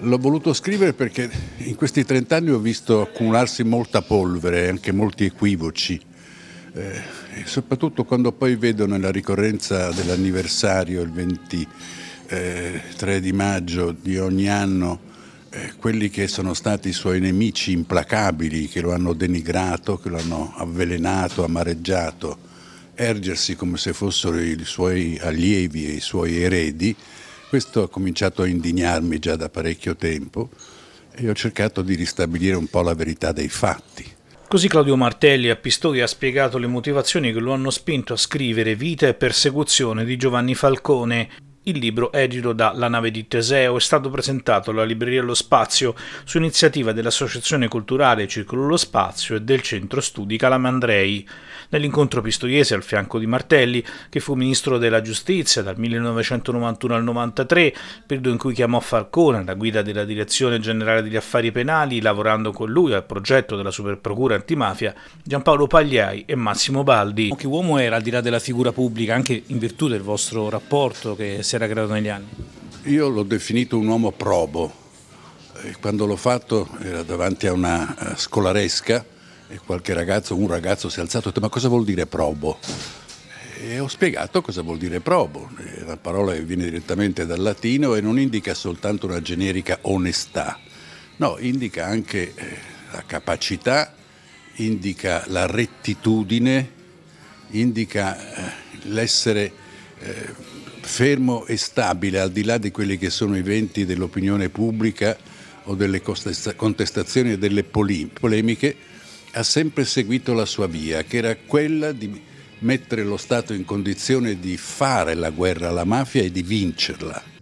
L'ho voluto scrivere perché in questi trent'anni ho visto accumularsi molta polvere e anche molti equivoci. Eh, soprattutto quando poi vedo nella ricorrenza dell'anniversario, il 23 eh, di maggio di ogni anno, eh, quelli che sono stati i suoi nemici implacabili, che lo hanno denigrato, che lo hanno avvelenato, amareggiato, ergersi come se fossero i suoi allievi e i suoi eredi, questo ha cominciato a indignarmi già da parecchio tempo e ho cercato di ristabilire un po' la verità dei fatti. Così Claudio Martelli a Pistoia ha spiegato le motivazioni che lo hanno spinto a scrivere Vita e persecuzione di Giovanni Falcone, il libro, edito da La nave di Teseo, è stato presentato alla Libreria Lo Spazio su iniziativa dell'Associazione Culturale Circolo Lo Spazio e del Centro Studi Calamandrei. Nell'incontro pistoiese al fianco di Martelli, che fu ministro della Giustizia dal 1991 al 1993, periodo in cui chiamò Falcone alla guida della Direzione Generale degli Affari Penali, lavorando con lui al progetto della Superprocura Antimafia, Giampaolo Pagliai e Massimo Baldi. Che uomo era al di là della figura pubblica, anche in virtù del vostro rapporto che si si era creato negli anni? Io l'ho definito un uomo probo. E quando l'ho fatto era davanti a una eh, scolaresca e qualche ragazzo, un ragazzo si è alzato e ha detto ma cosa vuol dire probo? E ho spiegato cosa vuol dire probo, è eh, una parola che viene direttamente dal latino e non indica soltanto una generica onestà, no, indica anche eh, la capacità, indica la rettitudine, indica l'essere fermo e stabile, al di là di quelli che sono i venti dell'opinione pubblica o delle contestazioni e delle polemiche, ha sempre seguito la sua via, che era quella di mettere lo Stato in condizione di fare la guerra alla mafia e di vincerla.